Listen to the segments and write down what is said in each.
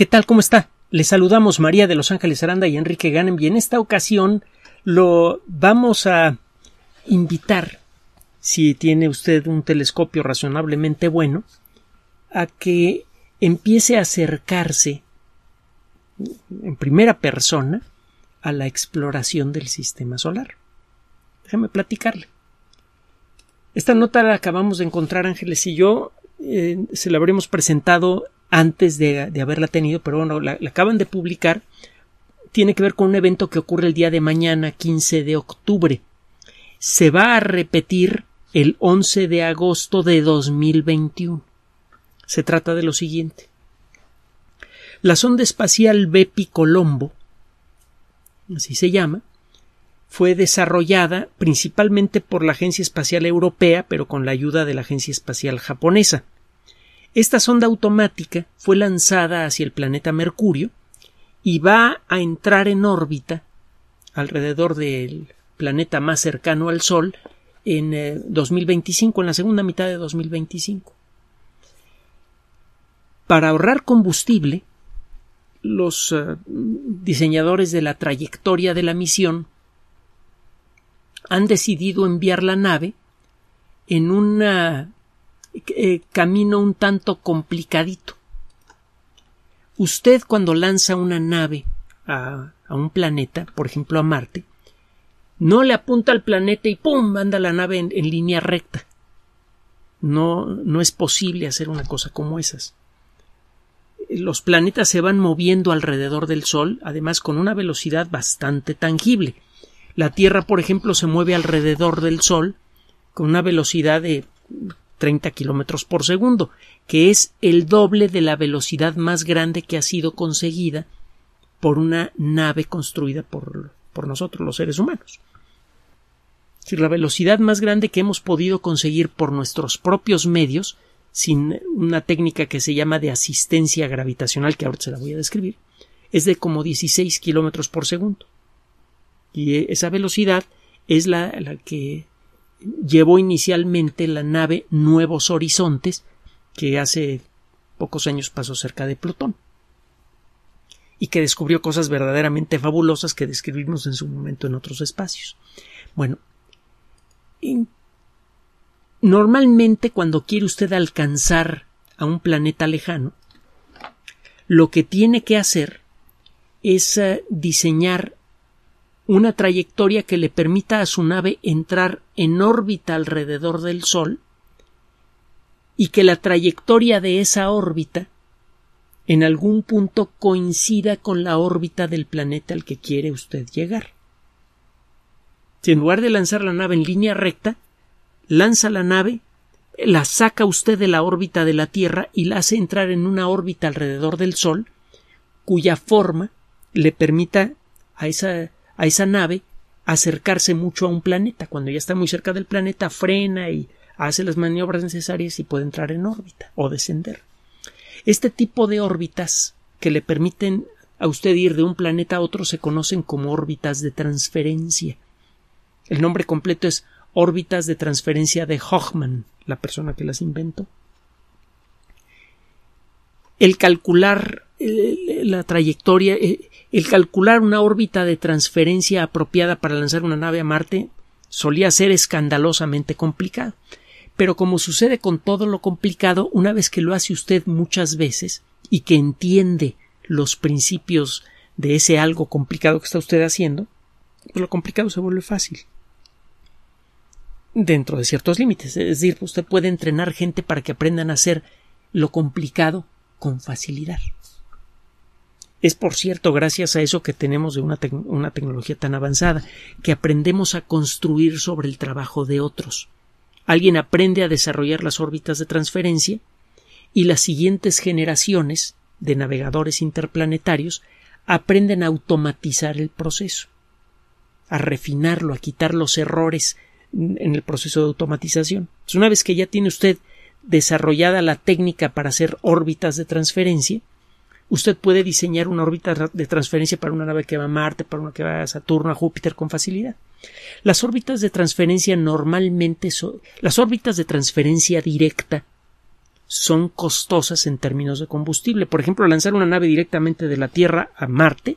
¿Qué tal? ¿Cómo está? Le saludamos María de Los Ángeles Aranda y Enrique Ganem y en esta ocasión lo vamos a invitar, si tiene usted un telescopio razonablemente bueno, a que empiece a acercarse en primera persona a la exploración del sistema solar. Déjame platicarle. Esta nota la acabamos de encontrar Ángeles y yo. Eh, se la habremos presentado antes de, haberla tenido, pero bueno, la, la, acaban de publicar, tiene que ver con un evento que ocurre el día de mañana, 15 de octubre. Se va a repetir el 11 de agosto de 2021. Se trata de lo siguiente. La sonda espacial Bepi Colombo, así se llama, fue desarrollada principalmente por la Agencia Espacial Europea, pero con la ayuda de la Agencia Espacial Japonesa. Esta sonda automática fue lanzada hacia el planeta Mercurio y va a entrar en órbita alrededor del planeta más cercano al Sol en 2025, eh, en la segunda mitad de 2025. Para ahorrar combustible, los eh, diseñadores de la trayectoria de la misión han decidido enviar la nave en una eh, camino un tanto complicadito. Usted cuando lanza una nave a, un planeta, por ejemplo a Marte, no le apunta al planeta y ¡pum! manda la nave en, en, línea recta. No, no es posible hacer una cosa como esas. Los planetas se van moviendo alrededor del Sol, además con una velocidad bastante tangible. La Tierra, por ejemplo, se mueve alrededor del Sol con una velocidad de 30 kilómetros por segundo, que es el doble de la velocidad más grande que ha sido conseguida por una nave construida por, nosotros, los seres humanos. Si la velocidad más grande que hemos podido conseguir por nuestros propios medios, sin una técnica que se llama de asistencia gravitacional, que ahora se la voy a describir, es de como 16 kilómetros por segundo. Y esa velocidad es la que llevó inicialmente la nave Nuevos Horizontes, que hace pocos años pasó cerca de Plutón, y que descubrió cosas verdaderamente fabulosas que describimos en su momento en otros espacios. Bueno, normalmente cuando quiere usted alcanzar a un planeta lejano, lo que tiene que hacer es eh, diseñar una trayectoria que le permita a su nave entrar en órbita alrededor del Sol y que la trayectoria de esa órbita en algún punto coincida con la órbita del planeta al que quiere usted llegar. Si en lugar de lanzar la nave en línea recta, lanza la nave, la saca usted de la órbita de la Tierra y la hace entrar en una órbita alrededor del Sol, cuya forma le permita a esa a esa nave acercarse mucho a un planeta. Cuando ya está muy cerca del planeta, frena y hace las maniobras necesarias y puede entrar en órbita o descender. Este tipo de órbitas que le permiten a usted ir de un planeta a otro se conocen como órbitas de transferencia. El nombre completo es órbitas de transferencia de Hochmann, la persona que las inventó el calcular eh, la trayectoria, eh, el calcular una órbita de transferencia apropiada para lanzar una nave a Marte solía ser escandalosamente complicado. Pero como sucede con todo lo complicado, una vez que lo hace usted muchas veces y que entiende los principios de ese algo complicado que está usted haciendo, pues lo complicado se vuelve fácil. Dentro de ciertos límites. Es decir, usted puede entrenar gente para que aprendan a hacer lo complicado con facilidad. Es por cierto, gracias a eso que tenemos de una, tecnología tan avanzada, que aprendemos a construir sobre el trabajo de otros. Alguien aprende a desarrollar las órbitas de transferencia y las siguientes generaciones de navegadores interplanetarios aprenden a automatizar el proceso, a refinarlo, a quitar los errores en el proceso de automatización. una vez que ya tiene usted desarrollada la técnica para hacer órbitas de transferencia, usted puede diseñar una órbita de transferencia para una nave que va a Marte, para una que va a Saturno, a Júpiter con facilidad. Las órbitas de transferencia normalmente son, las órbitas de transferencia directa son costosas en términos de combustible. Por ejemplo, lanzar una nave directamente de la Tierra a Marte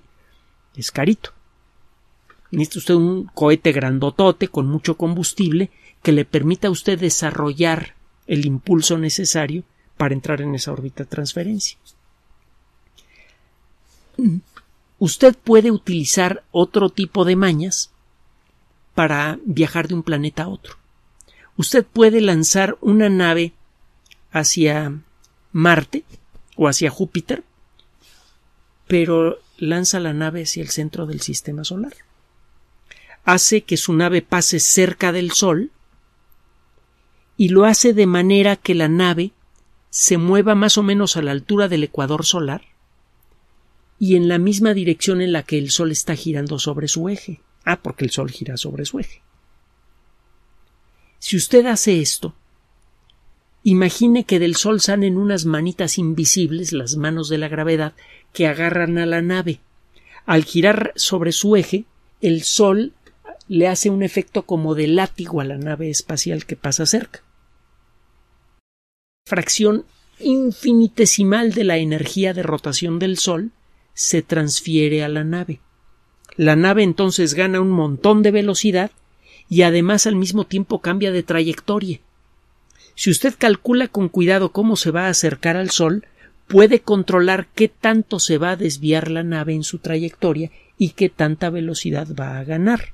es carito. Necesita usted un cohete grandotote con mucho combustible que le permita a usted desarrollar el impulso necesario para entrar en esa órbita de transferencia. Usted puede utilizar otro tipo de mañas para viajar de un planeta a otro. Usted puede lanzar una nave hacia Marte o hacia Júpiter, pero lanza la nave hacia el centro del sistema solar. Hace que su nave pase cerca del Sol y lo hace de manera que la nave se mueva más o menos a la altura del ecuador solar y en la misma dirección en la que el Sol está girando sobre su eje. Ah, porque el Sol gira sobre su eje. Si usted hace esto, imagine que del Sol salen unas manitas invisibles, las manos de la gravedad, que agarran a la nave. Al girar sobre su eje, el Sol le hace un efecto como de látigo a la nave espacial que pasa cerca. Fracción infinitesimal de la energía de rotación del Sol se transfiere a la nave. La nave entonces gana un montón de velocidad y además al mismo tiempo cambia de trayectoria. Si usted calcula con cuidado cómo se va a acercar al Sol, puede controlar qué tanto se va a desviar la nave en su trayectoria y qué tanta velocidad va a ganar.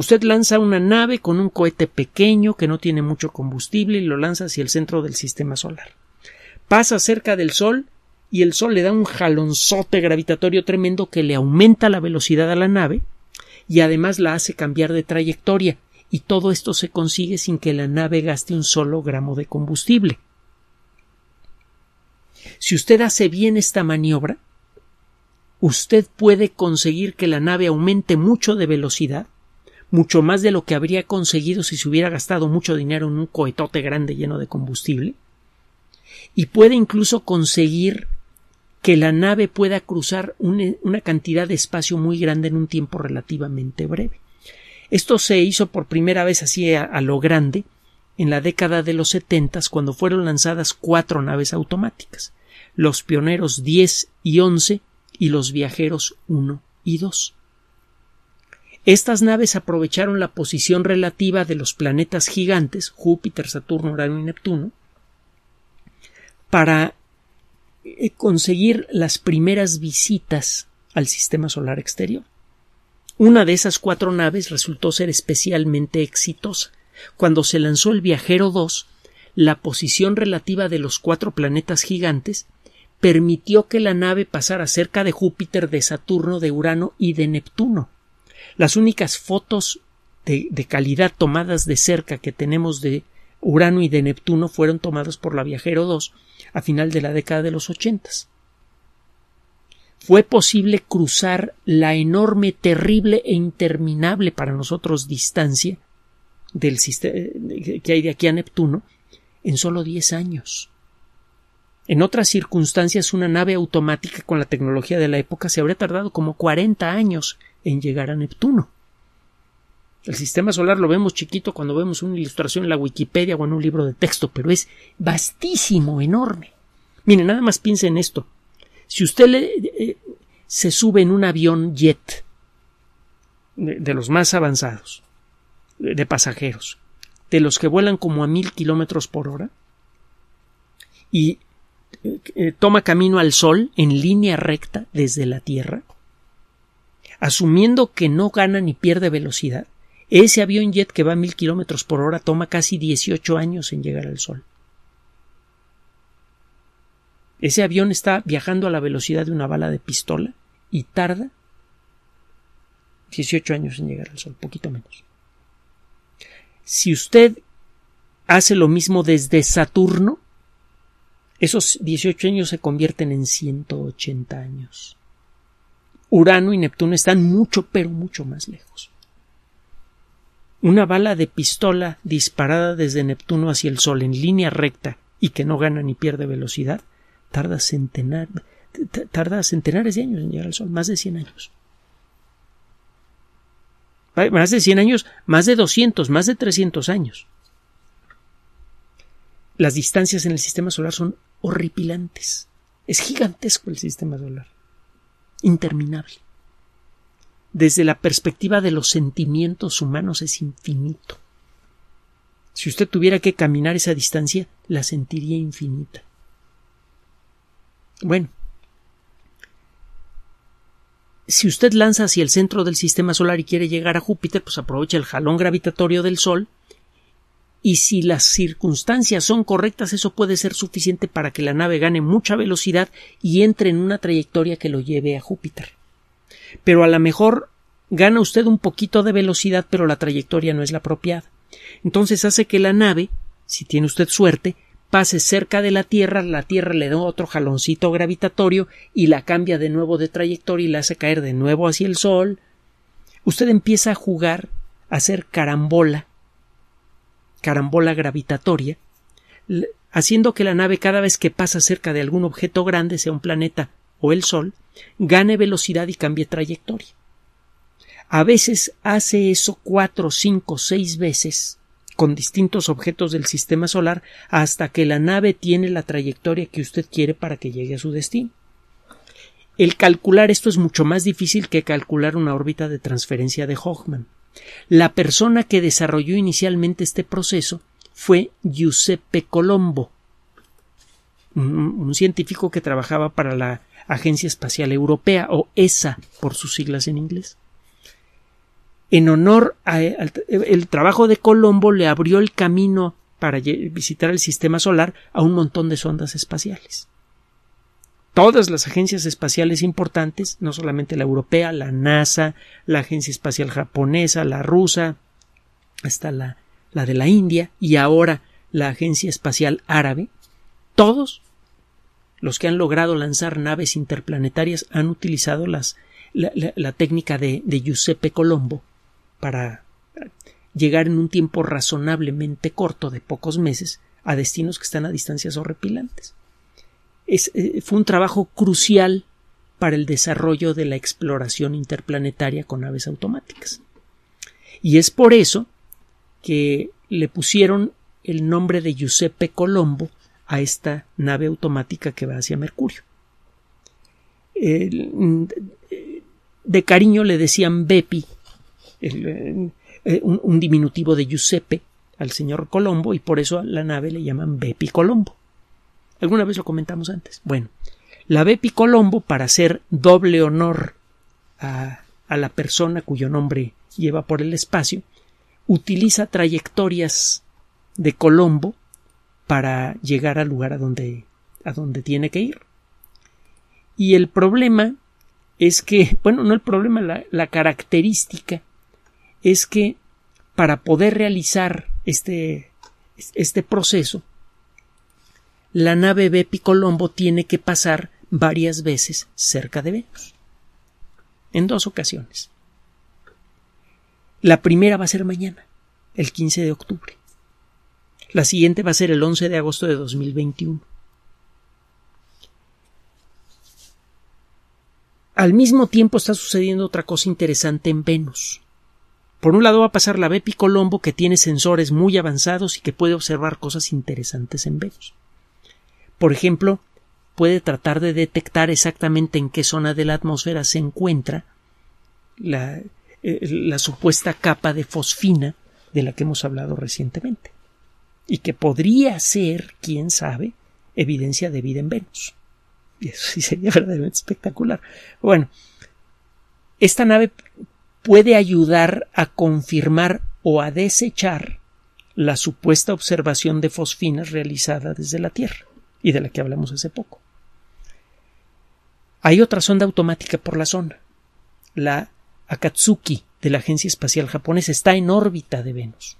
Usted lanza una nave con un cohete pequeño que no tiene mucho combustible y lo lanza hacia el centro del sistema solar. Pasa cerca del Sol y el Sol le da un jalonzote gravitatorio tremendo que le aumenta la velocidad a la nave y además la hace cambiar de trayectoria, y todo esto se consigue sin que la nave gaste un solo gramo de combustible. Si usted hace bien esta maniobra, usted puede conseguir que la nave aumente mucho de velocidad mucho más de lo que habría conseguido si se hubiera gastado mucho dinero en un cohetote grande lleno de combustible, y puede incluso conseguir que la nave pueda cruzar una, cantidad de espacio muy grande en un tiempo relativamente breve. Esto se hizo por primera vez así a, lo grande en la década de los setentas cuando fueron lanzadas cuatro naves automáticas, los pioneros 10 y 11 y los viajeros 1 y 2. Estas naves aprovecharon la posición relativa de los planetas gigantes, Júpiter, Saturno, Urano y Neptuno, para eh, conseguir las primeras visitas al sistema solar exterior. Una de esas cuatro naves resultó ser especialmente exitosa. Cuando se lanzó el Viajero 2, la posición relativa de los cuatro planetas gigantes permitió que la nave pasara cerca de Júpiter, de Saturno, de Urano y de Neptuno. Las únicas fotos de, calidad tomadas de cerca que tenemos de Urano y de Neptuno fueron tomadas por la Viajero 2 a final de la década de los ochentas. Fue posible cruzar la enorme, terrible e interminable para nosotros distancia del que hay de aquí a Neptuno en solo 10 años. En otras circunstancias, una nave automática con la tecnología de la época se habría tardado como 40 años en llegar a Neptuno. El sistema solar lo vemos chiquito cuando vemos una ilustración en la Wikipedia o en un libro de texto, pero es vastísimo, enorme. ...miren, nada más piense en esto. Si usted eh, eh, se sube en un avión jet de, los más avanzados, de, pasajeros, de los que vuelan como a mil kilómetros por hora, y eh, toma camino al Sol en línea recta desde la Tierra, asumiendo que no gana ni pierde velocidad, ese avión jet que va a mil kilómetros por hora toma casi 18 años en llegar al Sol. Ese avión está viajando a la velocidad de una bala de pistola y tarda 18 años en llegar al Sol, poquito menos. Si usted hace lo mismo desde Saturno, esos 18 años se convierten en 180 años. Urano y Neptuno están mucho, pero mucho más lejos. Una bala de pistola disparada desde Neptuno hacia el Sol en línea recta y que no gana ni pierde velocidad, tarda, tarda centenares de años en llegar al Sol, más de 100 años. Más de 100 años, más de 200, más de 300 años. Las distancias en el sistema solar son horripilantes. Es gigantesco el sistema solar interminable. Desde la perspectiva de los sentimientos humanos es infinito. Si usted tuviera que caminar esa distancia, la sentiría infinita. Bueno, si usted lanza hacia el centro del sistema solar y quiere llegar a Júpiter, pues aprovecha el jalón gravitatorio del Sol y si las circunstancias son correctas eso puede ser suficiente para que la nave gane mucha velocidad y entre en una trayectoria que lo lleve a Júpiter. Pero a lo mejor gana usted un poquito de velocidad pero la trayectoria no es la apropiada. Entonces hace que la nave, si tiene usted suerte, pase cerca de la Tierra, la Tierra le da otro jaloncito gravitatorio y la cambia de nuevo de trayectoria y la hace caer de nuevo hacia el Sol. Usted empieza a jugar, a hacer carambola carambola gravitatoria, haciendo que la nave cada vez que pasa cerca de algún objeto grande, sea un planeta o el Sol, gane velocidad y cambie trayectoria. A veces hace eso cuatro, cinco, seis veces con distintos objetos del sistema solar hasta que la nave tiene la trayectoria que usted quiere para que llegue a su destino. El calcular esto es mucho más difícil que calcular una órbita de transferencia de Hochmann. La persona que desarrolló inicialmente este proceso fue Giuseppe Colombo, un, científico que trabajaba para la Agencia Espacial Europea, o ESA por sus siglas en inglés. En honor al el trabajo de Colombo le abrió el camino para visitar el sistema solar a un montón de sondas espaciales todas las agencias espaciales importantes, no solamente la europea, la NASA, la Agencia Espacial Japonesa, la rusa, hasta la, de la India y ahora la Agencia Espacial Árabe, todos los que han logrado lanzar naves interplanetarias han utilizado las, la, técnica de, de Giuseppe Colombo para llegar en un tiempo razonablemente corto de pocos meses a destinos que están a distancias horripilantes. Eh, fue un trabajo crucial para el desarrollo de la exploración interplanetaria con aves automáticas. Y es por eso que le pusieron el nombre de Giuseppe Colombo a esta nave automática que va hacia Mercurio. Mm, de cariño le decían Bepi, eh, un, un diminutivo de Giuseppe, al señor Colombo, y por eso a la nave le llaman Bepi Colombo. Alguna vez lo comentamos antes. Bueno, la Bepi Colombo para hacer doble honor a, a la persona cuyo nombre lleva por el espacio, utiliza trayectorias de Colombo para llegar al lugar a donde, a donde tiene que ir. Y el problema es que, bueno, no el problema, la, la, característica es que para poder realizar este, este proceso la nave Bepi Colombo tiene que pasar varias veces cerca de Venus. En dos ocasiones. La primera va a ser mañana, el 15 de octubre. La siguiente va a ser el 11 de agosto de 2021. Al mismo tiempo está sucediendo otra cosa interesante en Venus. Por un lado va a pasar la Bepi Colombo que tiene sensores muy avanzados y que puede observar cosas interesantes en Venus. Por ejemplo, puede tratar de detectar exactamente en qué zona de la atmósfera se encuentra eh, la, supuesta capa de fosfina de la que hemos hablado recientemente y que podría ser, quién sabe, evidencia de vida en Venus. Y eso sí sería verdaderamente espectacular. Bueno, esta nave puede ayudar a confirmar o a desechar la supuesta observación de fosfinas realizada desde la Tierra y de la que hablamos hace poco. Hay otra sonda automática por la zona. La Akatsuki de la Agencia Espacial Japonesa está en órbita de Venus.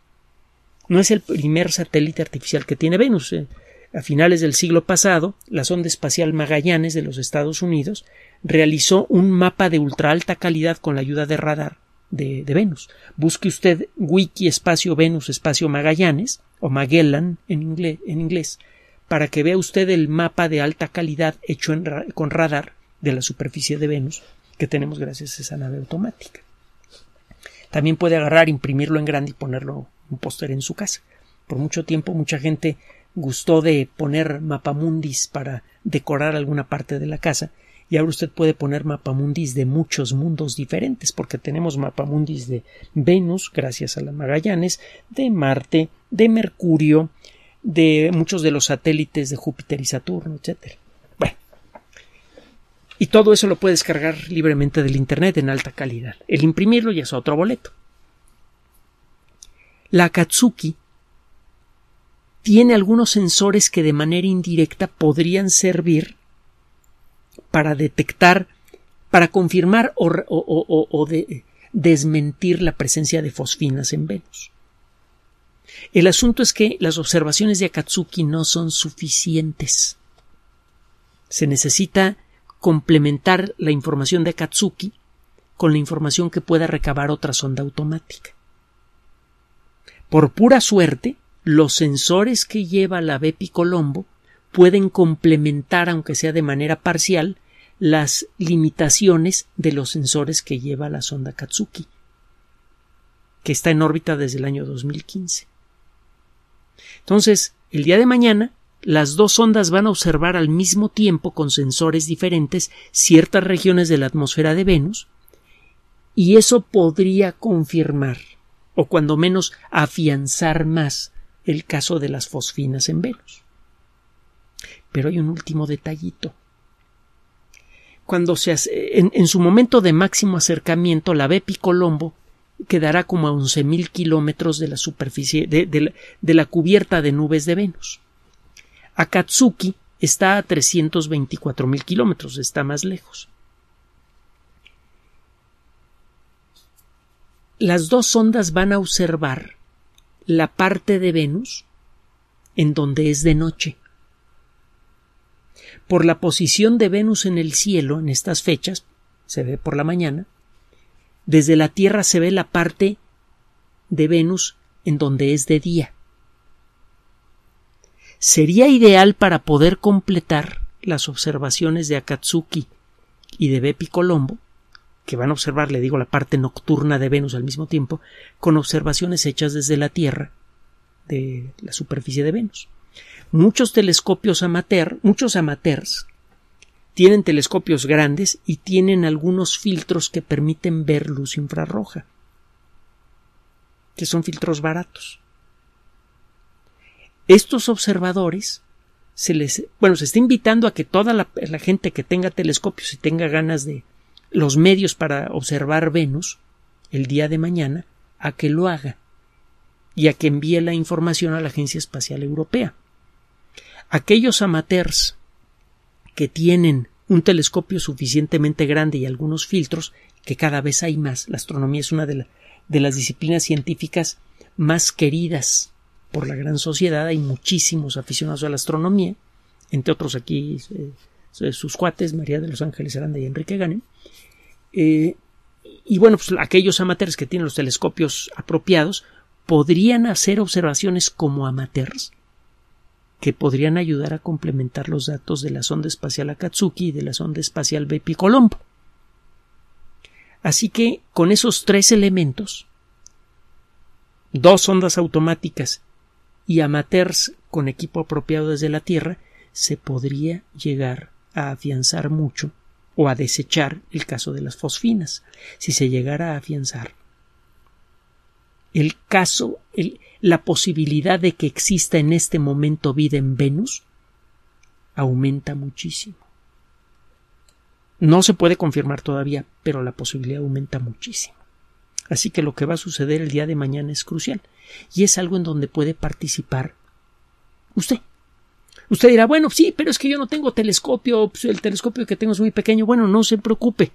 No es el primer satélite artificial que tiene Venus. Eh. A finales del siglo pasado, la sonda espacial Magallanes de los Estados Unidos realizó un mapa de ultra alta calidad con la ayuda de radar de, Venus. Busque usted wiki espacio Venus espacio Magallanes o Magellan en inglés para que vea usted el mapa de alta calidad hecho con radar de la superficie de Venus que tenemos gracias a esa nave automática. También puede agarrar, imprimirlo en grande y ponerlo un póster en su casa. Por mucho tiempo mucha gente gustó de poner mapamundis para decorar alguna parte de la casa y ahora usted puede poner mapamundis de muchos mundos diferentes, porque tenemos mapamundis de Venus, gracias a las Magallanes, de Marte, de Mercurio, de muchos de los satélites de Júpiter y Saturno, etcétera. Bueno, y todo eso lo puedes cargar libremente del Internet en alta calidad. El imprimirlo ya es otro boleto. La Akatsuki tiene algunos sensores que de manera indirecta podrían servir para detectar, para confirmar o, desmentir la presencia de fosfinas en Venus. El asunto es que las observaciones de Akatsuki no son suficientes. Se necesita complementar la información de Akatsuki con la información que pueda recabar otra sonda automática. Por pura suerte, los sensores que lleva la Bepi Colombo pueden complementar, aunque sea de manera parcial, las limitaciones de los sensores que lleva la sonda Katsuki, que está en órbita desde el año 2015. Entonces, el día de mañana, las dos ondas van a observar al mismo tiempo con sensores diferentes ciertas regiones de la atmósfera de Venus, y eso podría confirmar, o cuando menos afianzar más, el caso de las fosfinas en Venus. Pero hay un último detallito. Cuando se en, en, su momento de máximo acercamiento, la Bepi Colombo quedará como a 11.000 kilómetros de la superficie de, la cubierta de nubes de Venus. Akatsuki está a 324.000 kilómetros, está más lejos. Las dos ondas van a observar la parte de Venus en donde es de noche. Por la posición de Venus en el cielo en estas fechas, se ve por la mañana, desde la Tierra se ve la parte de Venus en donde es de día. Sería ideal para poder completar las observaciones de Akatsuki y de Bepi Colombo, que van a observar, le digo, la parte nocturna de Venus al mismo tiempo, con observaciones hechas desde la Tierra, de la superficie de Venus. Muchos telescopios amateur, muchos amateurs tienen telescopios grandes y tienen algunos filtros que permiten ver luz infrarroja, que son filtros baratos. Estos observadores se les, bueno, se está invitando a que toda la gente que tenga telescopios y tenga ganas de los medios para observar Venus el día de mañana, a que lo haga y a que envíe la información a la Agencia Espacial Europea. Aquellos amateurs que tienen un telescopio suficientemente grande y algunos filtros, que cada vez hay más. La astronomía es una de, las disciplinas científicas más queridas por la gran sociedad. Hay muchísimos aficionados a la astronomía, entre otros aquí eh, eh, sus cuates, María de los Ángeles Aranda y Enrique Ganen. Eh, y bueno, pues aquellos amateurs que tienen los telescopios apropiados podrían hacer observaciones como amateurs que podrían ayudar a complementar los datos de la sonda espacial Akatsuki y de la sonda espacial Bepi Colombo. Así que con esos tres elementos, dos ondas automáticas y amateurs con equipo apropiado desde la Tierra, se podría llegar a afianzar mucho o a desechar el caso de las fosfinas, si se llegara a afianzar. El caso, el, la posibilidad de que exista en este momento vida en Venus aumenta muchísimo. No se puede confirmar todavía, pero la posibilidad aumenta muchísimo. Así que lo que va a suceder el día de mañana es crucial y es algo en donde puede participar usted. Usted dirá, bueno, sí, pero es que yo no tengo telescopio, pues, el telescopio que tengo es muy pequeño. Bueno, no se preocupe,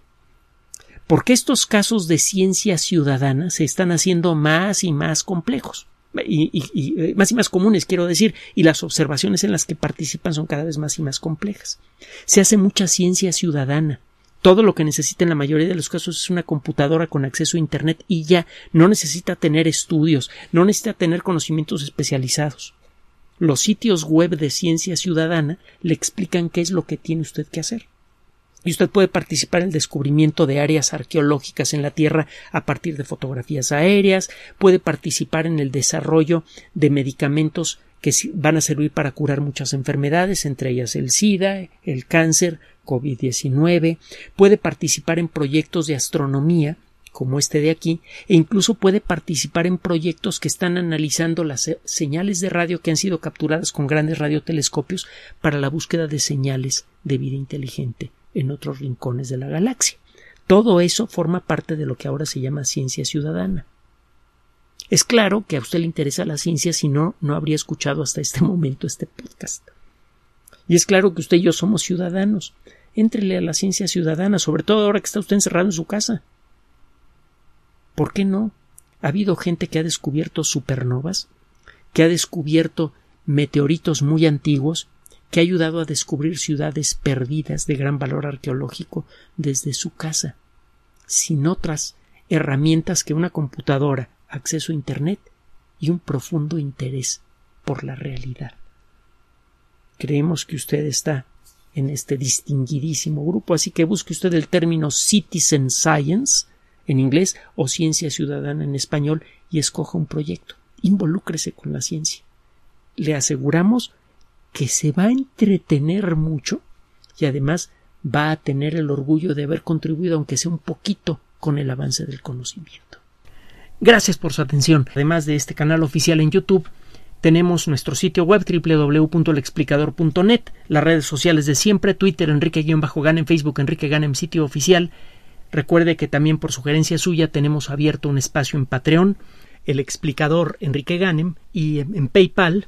porque estos casos de ciencia ciudadana se están haciendo más y más complejos y, eh, más y más comunes, quiero decir, y las observaciones en las que participan son cada vez más y más complejas. Se hace mucha ciencia ciudadana. Todo lo que necesita en la mayoría de los casos es una computadora con acceso a Internet y ya no necesita tener estudios, no necesita tener conocimientos especializados. Los sitios web de ciencia ciudadana le explican qué es lo que tiene usted que hacer y usted puede participar en el descubrimiento de áreas arqueológicas en la Tierra a partir de fotografías aéreas, puede participar en el desarrollo de medicamentos que van a servir para curar muchas enfermedades, entre ellas el SIDA, el cáncer, COVID-19, puede participar en proyectos de astronomía, como este de aquí, e incluso puede participar en proyectos que están analizando las señales de radio que han sido capturadas con grandes radiotelescopios para la búsqueda de señales de vida inteligente en otros rincones de la galaxia. Todo eso forma parte de lo que ahora se llama ciencia ciudadana. Es claro que a usted le interesa la ciencia, si no, no habría escuchado hasta este momento este podcast. Y es claro que usted y yo somos ciudadanos. Éntrele a la ciencia ciudadana, sobre todo ahora que está usted encerrado en su casa. ¿Por qué no? Ha habido gente que ha descubierto supernovas, que ha descubierto meteoritos muy antiguos que ha ayudado a descubrir ciudades perdidas de gran valor arqueológico desde su casa, sin otras herramientas que una computadora, acceso a Internet y un profundo interés por la realidad. Creemos que usted está en este distinguidísimo grupo, así que busque usted el término Citizen Science en inglés o Ciencia Ciudadana en español y escoja un proyecto. Involúcrese con la ciencia. Le aseguramos que se va a entretener mucho y además va a tener el orgullo de haber contribuido, aunque sea un poquito, con el avance del conocimiento. Gracias por su atención. Además de este canal oficial en YouTube, tenemos nuestro sitio web www.elexplicador.net, las redes sociales de siempre, Twitter Enrique-Ganem, Facebook Enrique Ganem, sitio oficial. Recuerde que también por sugerencia suya tenemos abierto un espacio en Patreon, el explicador Enrique Ganem, y en PayPal